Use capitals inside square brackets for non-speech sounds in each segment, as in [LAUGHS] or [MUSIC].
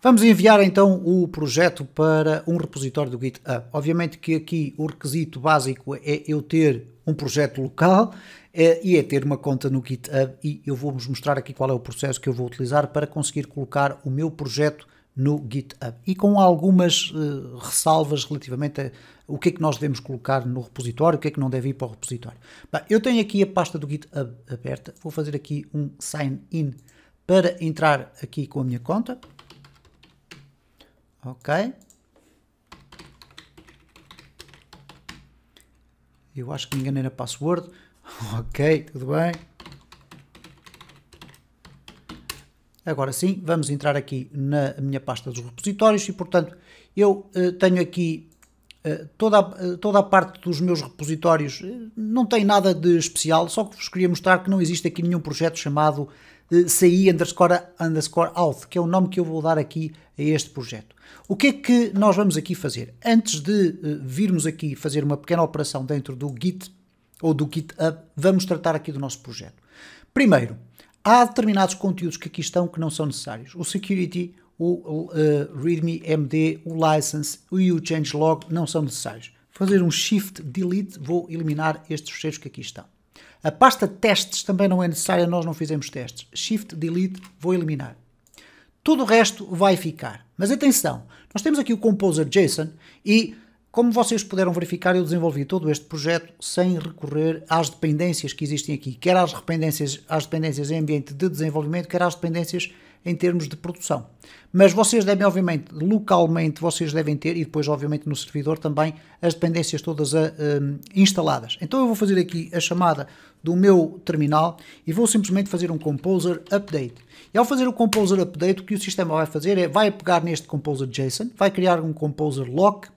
Vamos enviar então o projeto para um repositório do GitHub. Obviamente que aqui o requisito básico é eu ter um projeto local é, e é ter uma conta no GitHub e eu vou-vos mostrar aqui qual é o processo que eu vou utilizar para conseguir colocar o meu projeto no GitHub e com algumas uh, ressalvas relativamente a o que é que nós devemos colocar no repositório, o que é que não deve ir para o repositório. eu tenho aqui a pasta do GitHub aberta, vou fazer aqui um sign in para entrar aqui com a minha conta. Ok? Eu acho que me enganei na password. [LAUGHS] Ok, tudo bem. Agora sim, vamos entrar aqui na minha pasta dos repositórios e, portanto, eu eh, tenho aqui eh, toda, a, eh, toda a parte dos meus repositórios, eh, não tem nada de especial, só que vos queria mostrar que não existe aqui nenhum projeto chamado CI underscore, underscore auth, que é o nome que eu vou dar aqui a este projeto. O que é que nós vamos aqui fazer? Antes de eh, virmos aqui fazer uma pequena operação dentro do Git ou do GitHub, vamos tratar aqui do nosso projeto. Primeiro, há determinados conteúdos que aqui estão que não são necessários. O security, o, uh, readme md, o license e o changelog não são necessários. Fazer um shift delete, vou eliminar estes fecheiros que aqui estão. A pasta testes também não é necessária, nós não fizemos testes. Shift, delete, vou eliminar. Tudo o resto vai ficar. Mas atenção, nós temos aqui o Composer JSON e, como vocês puderam verificar, eu desenvolvi todo este projeto sem recorrer às dependências que existem aqui, quer às dependências, às dependências em ambiente de desenvolvimento, quer às dependências em termos de produção. Mas vocês devem, obviamente, localmente, vocês devem ter, e depois, obviamente, no servidor também, as dependências todas a, eh, um, eh, instaladas. Então eu vou fazer aqui a chamada do meu terminal e vou simplesmente fazer um Composer Update. E ao fazer o Composer Update, o que o sistema vai fazer é, vai pegar neste Composer JSON, vai criar um Composer Lock,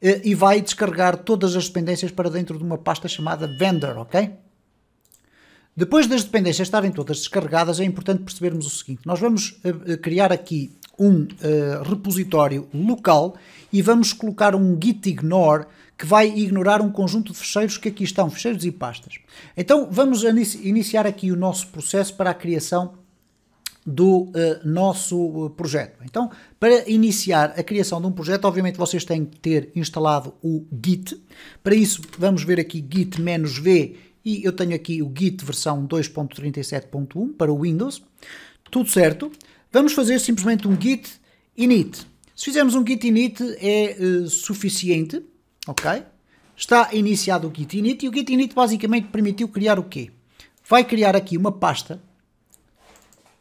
eh, e vai descarregar todas as dependências para dentro de uma pasta chamada vendor, ok? Depois das dependências estarem todas descarregadas, é importante percebermos o seguinte: nós vamos eh, eh, criar aqui um uh, repositório local e vamos colocar um git ignore que vai ignorar um conjunto de fecheiros que aqui estão, fecheiros e pastas. Então vamos iniciar aqui o nosso processo para a criação do uh, nosso projeto. Então, para iniciar a criação de um projeto, obviamente vocês têm que ter instalado o Git. Para isso, vamos ver aqui git-v e eu tenho aqui o Git versão 2.37.1 para o Windows. Tudo certo. Vamos fazer simplesmente um git init. Se fizermos um git init é uh, suficiente, ok? Está iniciado o git init e o git init basicamente permitiu criar o quê? Vai criar aqui uma pasta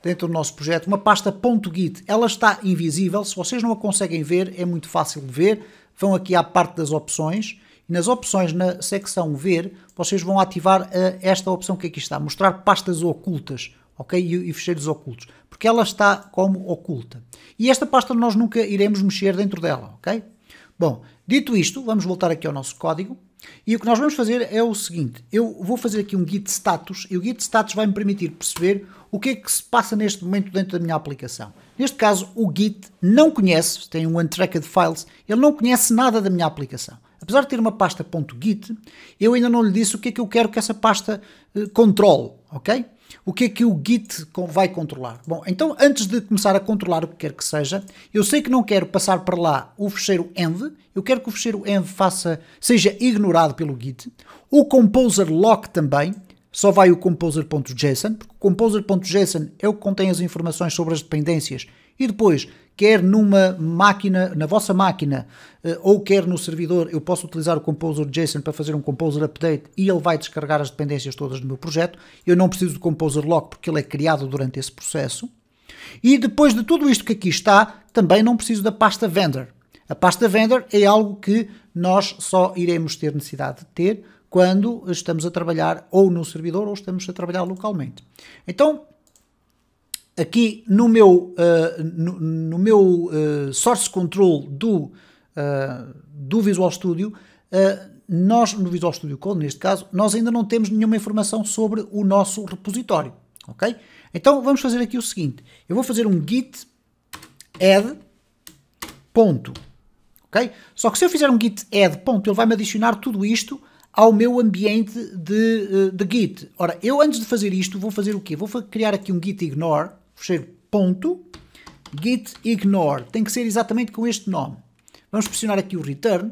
dentro do nosso projeto, uma pasta .git. Ela está invisível, se vocês não a conseguem ver, é muito fácil de ver. Vão aqui à parte das opções e nas opções na secção Ver, vocês vão ativar uh, esta opção que aqui está, mostrar pastas ocultas, ok? E, e fecheiros ocultos, porque ela está como oculta. E esta pasta nós nunca iremos mexer dentro dela, ok? Bom, dito isto, vamos voltar aqui ao nosso código. E o que nós vamos fazer é o seguinte, eu vou fazer aqui um git status e o git status vai me permitir perceber o que é que se passa neste momento dentro da minha aplicação. Neste caso, o git não conhece, tem um untracked files, ele não conhece nada da minha aplicação apesar de ter uma pasta .git, eu ainda não lhe disse o que é que eu quero que essa pasta uh, controle, ok? O que é que o Git vai controlar? Bom, então antes de começar a controlar o que quer que seja, eu sei que não quero passar para lá o fecheiro env, eu quero que o fecheiro env faça, seja ignorado pelo Git, o composer lock também, só vai o composer.json, porque o composer.json é o que contém as informações sobre as dependências. E depois, quer numa máquina, na vossa máquina, eh, ou quer no servidor, eu posso utilizar o composer.json para fazer um composer update e ele vai descarregar as dependências todas do meu projeto. Eu não preciso do composer lock porque ele é criado durante esse processo. E depois de tudo isto que aqui está, também não preciso da pasta vendor. A pasta vendor é algo que nós só iremos ter necessidade de ter quando estamos a trabalhar ou no servidor ou estamos a trabalhar localmente. Então, aqui no meu, uh, no, no, meu uh, source control do, uh, do Visual Studio, nós, no Visual Studio Code, neste caso, nós ainda não temos nenhuma informação sobre o nosso repositório, ok? Então, vamos fazer aqui o seguinte. Eu vou fazer um git add ponto, ok? Só que se eu fizer um git add ponto, ele vai-me adicionar tudo isto ao meu ambiente de, eh, de Git. Ora, eu antes de fazer isto, vou fazer o quê? Vou criar aqui um git ignore, fecheiro ponto, git ignore. Tem que ser exatamente com este nome. Vamos pressionar aqui o return,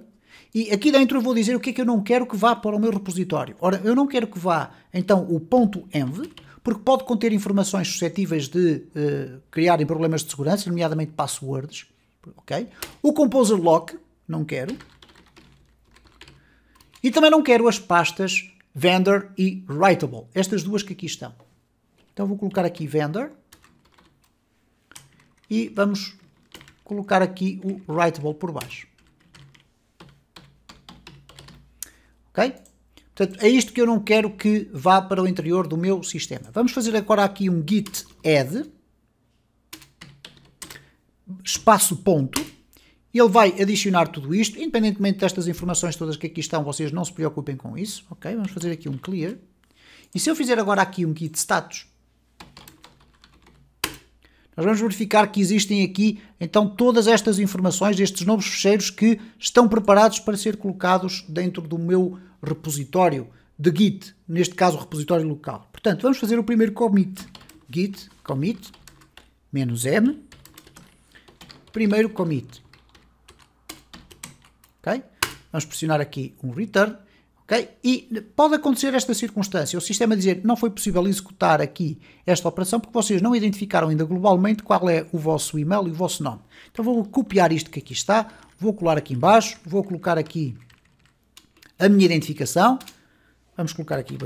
e aqui dentro eu vou dizer o que é que eu não quero que vá para o meu repositório. Ora, eu não quero que vá, então, o ponto .env, porque pode conter informações suscetíveis de uh, criarem problemas de segurança, nomeadamente passwords, ok? O composer lock, não quero. E também não quero as pastas vendor e writable, estas duas que aqui estão. Então vou colocar aqui vendor e vamos colocar aqui o writable por baixo. Ok? Portanto, é isto que eu não quero que vá para o interior do meu sistema. Vamos fazer agora aqui um git add espaço ponto ele vai adicionar tudo isto, independentemente destas informações todas que aqui estão, vocês não se preocupem com isso, ok? Vamos fazer aqui um clear. E se eu fizer agora aqui um git status, nós vamos verificar que existem aqui, então, todas estas informações, estes novos fecheiros que estão preparados para ser colocados dentro do meu repositório de git, neste caso, o repositório local. Portanto, vamos fazer o primeiro commit. git commit -m, primeiro commit. Vamos pressionar aqui um return, ok? E pode acontecer esta circunstância, o sistema dizer não foi possível executar aqui esta operação porque vocês não identificaram ainda globalmente qual é o vosso e-mail e o vosso nome. Então vou copiar isto que aqui está, vou colar aqui embaixo, vou colocar aqui a minha identificação, vamos colocar aqui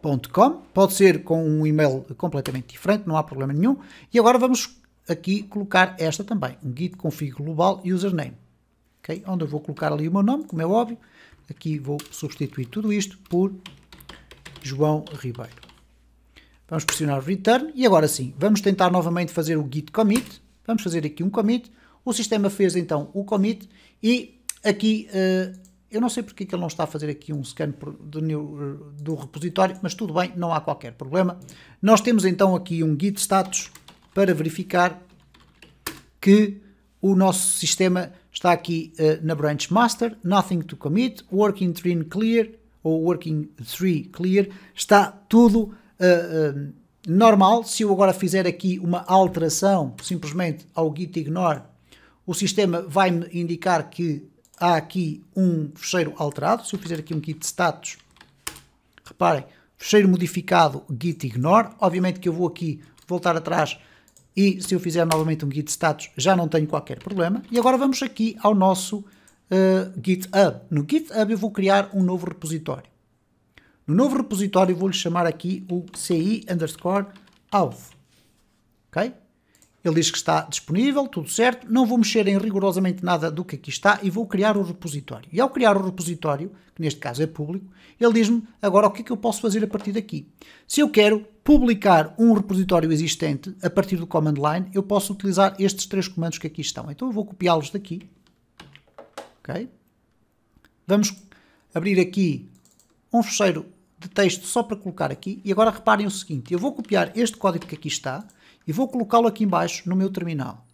com. Pode ser com um e-mail completamente diferente, não há problema nenhum. E agora vamos aqui colocar esta também, um git config global username, okay? onde eu vou colocar ali o meu nome, como é óbvio, aqui vou substituir tudo isto por João Ribeiro. Vamos pressionar return e agora sim, vamos tentar novamente fazer o git commit, vamos fazer aqui um commit, o sistema fez então o commit e aqui, eh, eu não sei porque que ele não está a fazer aqui um scan eh, do repositório, mas tudo bem, não há qualquer problema. Nós temos então aqui um git status para verificar que o nosso sistema está aqui uh, na branch master, nothing to commit, working 3 clear ou working 3 clear, está tudo uh, uh, normal. Se eu agora fizer aqui uma alteração simplesmente ao git ignore, o sistema vai-me indicar que há aqui um fecheiro alterado. Se eu fizer aqui um git status, reparem, fecheiro modificado git ignore, obviamente que eu vou aqui voltar atrás e se eu fizer novamente um git status já não tenho qualquer problema. E agora vamos aqui ao nosso uh, GitHub. No GitHub eu vou criar um novo repositório. No novo repositório eu vou-lhe chamar aqui o ci underscore alvo, Ok? Ele diz que está disponível, tudo certo, não vou mexer em rigorosamente nada do que aqui está e vou criar o repositório. E ao criar o repositório, que neste caso é público, ele diz-me agora o que é que eu posso fazer a partir daqui. Se eu quero publicar um repositório existente a partir do command line, eu posso utilizar estes três comandos que aqui estão. Então eu vou copiá-los daqui. Ok? Vamos abrir aqui um fecheiro de texto só para colocar aqui. E agora reparem o seguinte, eu vou copiar este código que aqui está e vou colocá-lo aqui embaixo no meu terminal.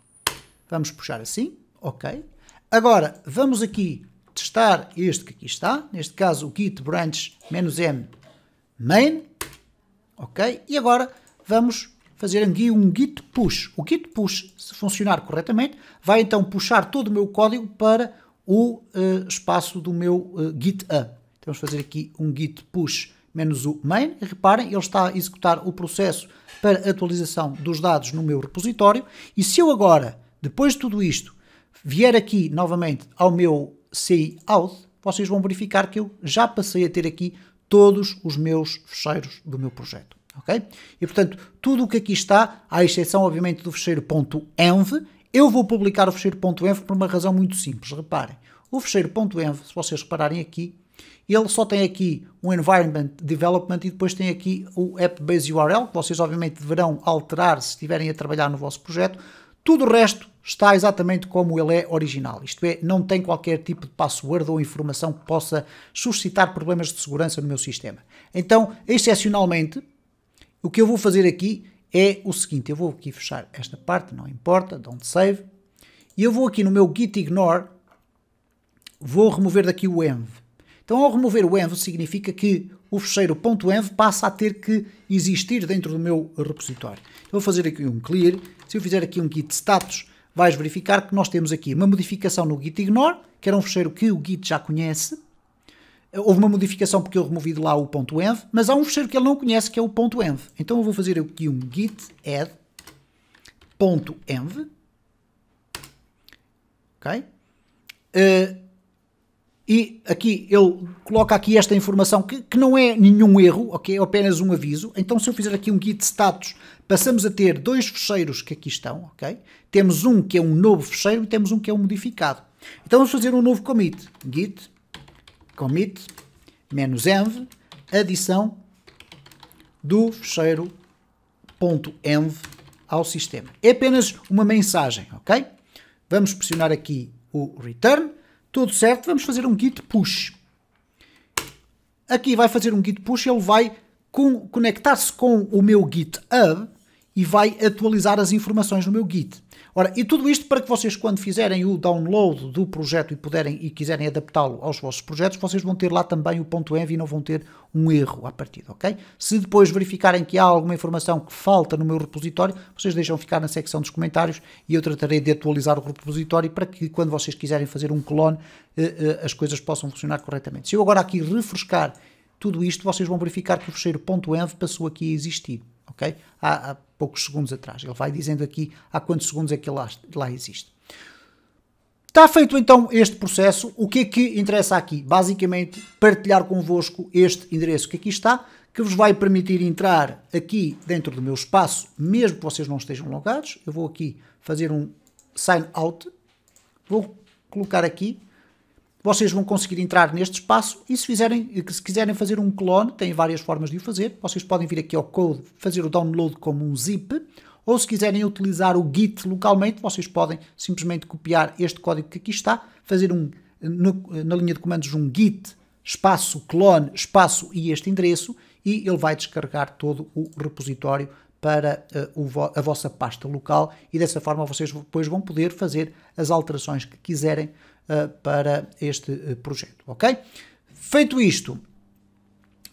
Vamos puxar assim, ok. Agora, vamos aqui testar este que aqui está, neste caso o git branch "-m main", ok. E agora vamos fazer aqui um git push. O git push, se funcionar corretamente, vai então puxar todo o meu código para o uh, espaço do meu uh, eh, GitHub. Então, vamos fazer aqui um git push menos o main. Reparem, ele está a executar o processo para atualização dos dados no meu repositório. E se eu agora, depois de tudo isto, vier aqui novamente ao meu CI vocês vão verificar que eu já passei a ter aqui todos os meus fecheiros do meu projeto. Okay? E portanto, tudo o que aqui está, à exceção obviamente do fecheiro.env, .env, eu vou publicar o fecheiro.env .env por uma razão muito simples. Reparem, o fecheiro.env, .env, se vocês repararem aqui, ele só tem aqui o Environment Development e depois tem aqui o App Base URL, que vocês obviamente deverão alterar se estiverem a trabalhar no vosso projeto. Tudo o resto está exatamente como ele é original, isto é, não tem qualquer tipo de password ou informação que possa suscitar problemas de segurança no meu sistema. Então, excepcionalmente, o que eu vou fazer aqui é o seguinte, eu vou aqui fechar esta parte, não importa, don't save, e eu vou aqui no meu gitignore, vou remover daqui o env, então, ao remover o env, significa que o fecheiro.env .env passa a ter que existir dentro do meu repositório. Eu vou fazer aqui um clear. Se eu fizer aqui um git status, vais verificar que nós temos aqui uma modificação no git ignore, que era um fecheiro que o git já conhece. Houve uma modificação porque eu removi de lá o .env, mas há um fecheiro que ele não conhece, que é o .env. Então eu vou fazer aqui um git add .env. Ok? Eh, e aqui ele coloca aqui esta informação que, que não é nenhum erro, ok? É apenas um aviso. Então, se eu fizer aqui um git status, passamos a ter dois fecheiros que aqui estão, ok? Temos um que é um novo fecheiro e temos um que é um modificado. Então, vamos fazer um novo commit. Git commit menos env adição do fecheiro ponto .env ao sistema. É apenas uma mensagem, ok? Vamos pressionar aqui o return tudo certo, vamos fazer um git push. Aqui vai fazer um git push, ele vai conectar-se com o meu GitHub e vai atualizar as informações no meu Git. Ora, e tudo isto para que vocês, quando fizerem o download do projeto e puderem e quiserem adaptá-lo aos vossos projetos, vocês vão ter lá também o ponto .env e não vão ter um erro à partida, ok? Se depois verificarem que há alguma informação que falta no meu repositório, vocês deixam ficar na secção dos comentários e eu tratarei de atualizar o repositório para que quando vocês quiserem fazer um clone, eh, eh, as coisas possam funcionar corretamente. Se eu agora aqui refrescar tudo isto, vocês vão verificar que o fecheiro .env passou aqui a existir, ok? Há, há, poucos segundos atrás. Ele vai dizendo aqui há quantos segundos é que ele lá existe. Está feito então este processo. O que é que interessa aqui? Basicamente, partilhar convosco este endereço que aqui está, que vos vai permitir entrar aqui dentro do meu espaço, mesmo que vocês não estejam logados. Eu vou aqui fazer um sign out, vou colocar aqui vocês vão conseguir entrar neste espaço e se, fizerem, se quiserem fazer um clone, têm várias formas de o fazer. Vocês podem vir aqui ao code, fazer o download como um zip, ou se quiserem utilizar o Git localmente, vocês podem simplesmente copiar este código que aqui está, fazer um, no, na linha de comandos um Git espaço clone espaço e este endereço e ele vai descarregar todo o repositório para eh, a vossa pasta local e dessa forma vocês depois vão poder fazer as alterações que quiserem eh, para este eh, projeto, ok? Feito isto,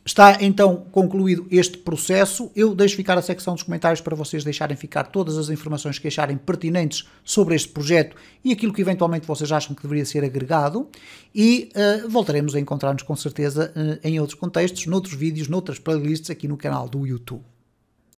Está então concluído este processo. Eu deixo ficar a secção dos comentários para vocês deixarem ficar todas as informações que acharem pertinentes sobre este projeto e aquilo que eventualmente vocês acham que deveria ser agregado. E uh, voltaremos a encontrar-nos com certeza uh, em outros contextos, noutros vídeos, noutras playlists aqui no canal do YouTube.